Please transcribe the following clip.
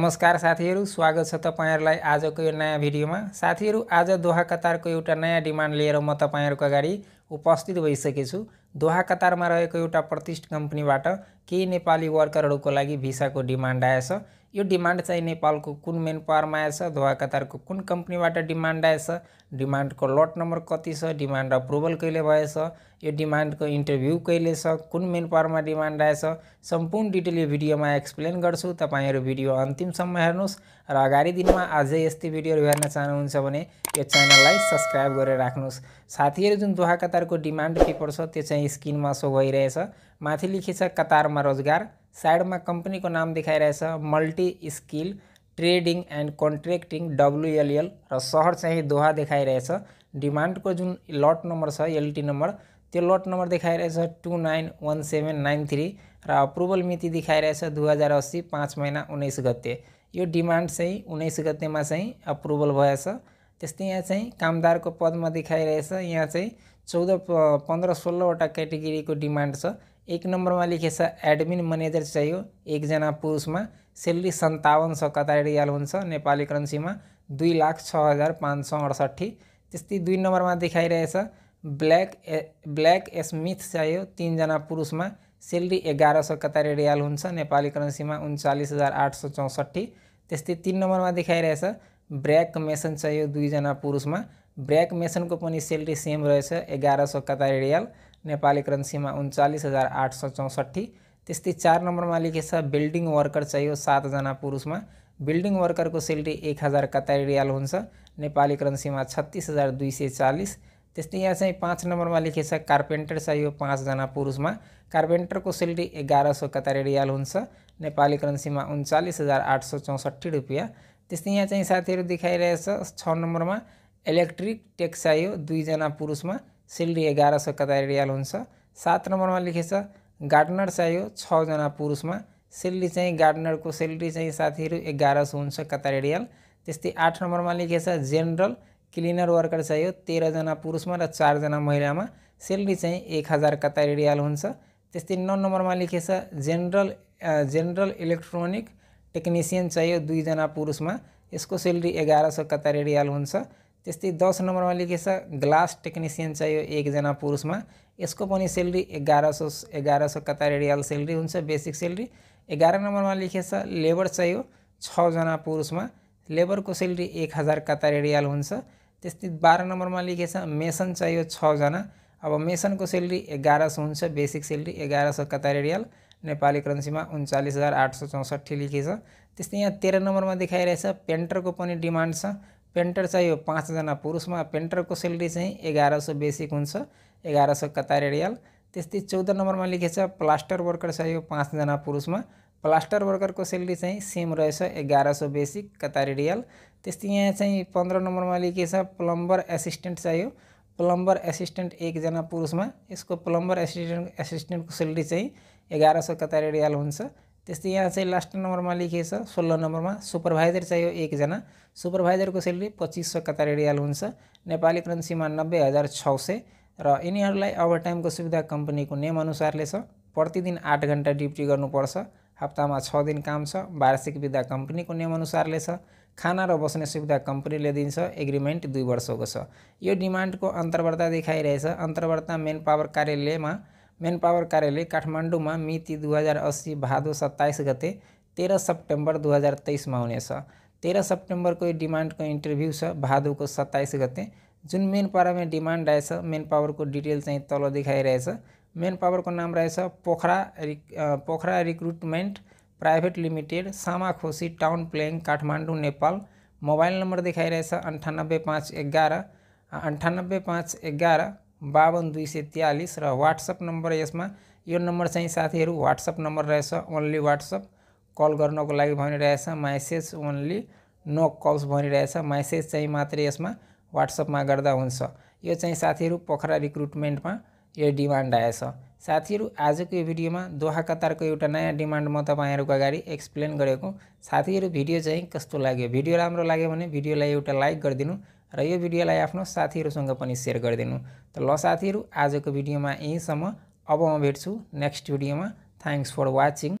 नमस्कार साथीहरू स्वागत छ तपाईँहरूलाई आजको यो नयाँ भिडियोमा साथीहरू आज दोहा कतारको एउटा नयाँ डिमान्ड लिएर म तपाईँहरूको अगाडि उपस्थित भइसकेछु दोहा कतारमा रहेको एउटा प्रतिष्ठित कम्पनीबाट केही नेपाली वर्करहरूको लागि भिसाको डिमान्ड आएछ यो डिमान्ड चाहिँ नेपालको कुन मेन पावरमा आएछ दोहा कतारको कुन कम्पनीबाट डिमान्ड आएछ डिमान्डको लट नम्बर कति छ डिमान्ड अप्रुभल कहिले भएछ यो डिमान्डको इन्टरभ्यू कहिले छ कुन मेन पावरमा डिमान्ड आएछ सम्पूर्ण डिटेल यो भिडियोमा एक्सप्लेन गर्छु तपाईँहरू भिडियो अन्तिमसम्म हेर्नुहोस् र अगाडि दिनमा अझै यस्तै भिडियोहरू हेर्न चाहनुहुन्छ भने यो च्यानललाई सब्सक्राइब गरेर राख्नुहोस् साथीहरू जुन दोहा कतारको डिमान्ड पेपर छ त्यो चाहिँ स्क्रीन में सो गई मथि लिखी कतार में रोजगार साइड में कंपनी को नाम दिखाई रहे multi skill trading and contracting WLL रहर चाहे दोहा दिखाई रहे डिमांड को जो लट नंबर एलटी नंबर तो लट नंबर दिखाई रहे two nine one seven nine three approval मिति दिखाई रहे दुई हजार अस्सी पांच महीना उन्नीस गते यह चाह उ गते में चाह अप्रुवल भैया तस्ते यहाँ पद में दिखाई रहे यहाँ चाहिँ चौध पंद्रह सोलहवटा कैटेगरी को डिमाण एक नंबर में लिखे एडमिन मैनेजर चाहिए एकजना में सैलरी संतावन सौ कतार रियल होी करेन्सी दुई लाख छ हजार पाँच सौ अड़सठी त्यस्तै दुई नंबर दिखाई रहे ब्लैक ए ब्लैक स्मिथ चाहिए तीनजना पुरुष में सैलरी एगार सौ कतारी रियल होी में उन्चालीस हजार आठ सौ चौसट्ठी नंबर में दिखाई रहे ब्रेक मेसन चाहिए दुईजना पुरुष में ब्रेक मेसन को सैलरी सेम रहे एगार सौ कतारी रियल नेपाली में उन्चालीस हजार आठ सौ चौसठी तस्ती चार नंबर में लिखे बिल्डिंग वर्कर चाहिए सातजना पुरुष में बिल्डिंग वर्कर को सैलरी एक हजार कतारी रियल होी करेन्सी में छत्तीस हजार दुई सौ चालीस तस्ते यहाँ नंबर में लिखे लेखेको चाहिए पांचजना पुरुष में पुरुषमा को सैलरी एगार सौ कतारी रियल होी करेन्सी में उन्चालीस हजार आठ सौ चौसठी रुपया तेज यहाँ साथी दिखाई रहे छ नंबर में इलेक्ट्रिक टेक्साइ आयो दुईजना पुरुष में सैलरी एगार कतार रियाल होत सात में लिखे गार्डनर चाहिए छजना पुरुषमा सेलरी चाहिँ गार्डनरको सेलरी चाहिँ साथीहरू एघार सय हुन्छ कतार रियाल तस्ते आठ नंबर में लिखे जेनरल क्लिनर वर्कर चाहिए जना पुरुष में रारजना महिला में सैलरी चाहिए एक हजार कतार रियाल नौ नंबर नौ लिखे जेनरल जेनरल इलेक्ट्रोनिक टेक्निशियन चाहिए दुईजना पुरुष में इसको सैलरी एगार सौ कतारी रियल होते दस नंबर में लिखे ग्लास टेक्निशियन चाहिए एकजना पुरुष में इसको सैलरी एगार सौ एगार सौ कतारी रियल सैलरी हो बेसिक एगार नंबर में लिखे लेबर चाहिए छजना पुरुष में लेबर को सैलरी एक हजार कतारी रियल होते बाहर नंबर में लिखे मेसन चाहिए छजना अब मेसन को सैलरी एगार सौ हो बेसिक सैलरी एगार सौ कतारी रियल नेपाली में उन्चालीस हजार आठ सौ चौसठी यहाँ तेरह नंबर में देखाई रहे देखाइरहेछ को पनि डिमान्ड चाहिए पेन्टर पुरुष में पेंटर को सैलरी चाहिए एगार सौ बेसिक होगार सौ कतार एरियल तस्ते चौदह नंबर में लिखे प्लास्टर वर्कर चाहिए पांचजना पुरुष में प्लास्टर वर्कर को सैलरी चाहिए सेम रहे एगार सौ बेसिक कतार एरियल तस्ते यहाँ चाहिँ पंद्रह नंबर में लिखे प्लम्बर एसिस्टेन्ट चाहिए प्लम्बर असिस्टेंट एक जना पुरुष में इसको प्लम्बर असिस्टेंट को सैलरी चाहिए एगार सौ कतार रियाल होते यहाँ से लास्ट में लिखे सोलह नंबर में सुपरभाइजर चाहिए एकजना सुपरभाइजर को सैलरी पच्चीस सौ कतार रियाल होी करेन्सी में नब्बे हजार छ सौ रिनी ओवरटाइम को सुविधा कंपनी को छ प्रतिदिन आठ ड्यूटी ड्युटी हफ्ता में छ दिन काम छ वार्षिक विधा को नियमअनुसारले छ खाना र बस्ने सुविधा ने दिन्छ एग्रीमेंट दुई वर्षको छ यो को अन्तर्वार्ता देखाइरहेछ अन्तर्वार्ता मेन पावर कार्यालयमा मेन पावर कार्यालय काठमाडौँमा मिति दुई हजार अस्सी भादो सत्ताइस गते तेरह सेप्टेम्बर दुई हजार तेइसमा हुनेछ तेह्र को यो को इन्टरभ्यू छ को सत्ताईस गते जुन मेन पावरमा डिमान्ड रहेछ मेन पावर को डिटेल चाहिँ तल देखाइरहेछ मेन पावर को नाम रहेछ पोखरा रिक Pokhara recruitment private limited Samakhusi town planning Kathmandu Nepal mobile number दिखाई रहे अंठानब्बे પાંચ एगारह अन्ठानब्बे पाँच एघार बावन दुई सय तेयालिस र वाट्सएप नम्बर यसमा यो नम्बर चाहिँ साथीहरू वाट्सएप नम्बर रहेछ ओन्ली वाट्सएप कल गर्नको लागि भनिरहेछ म्यासेज ओन्ली नो कल्स भनिरहेछ म्यासेज चाहिँ मात्रै यसमा वाट्सएपमा गर्दा हुन्छ यो चाहिँ साथीहरू पोखरा रिक्रुटमेन्टमा यो डिमान्ड आएछ साथी को यह भिडियो में दोहा कतार को एटा नया म मैं अगड़ी एक्सप्लेन गरेको साथीहरू भिडियो चाहे कस्तो लगे भिडियो राम्रो लगे भने एटा लाइक कर र रिडियो भिडियोलाई आफ्नो साथीहरूसँग पनि सेयर गरिदिनु आज ल भिडियो में यहींसम अब म भेट्छु नेक्स्ट में थैंक्स फर वाचिंग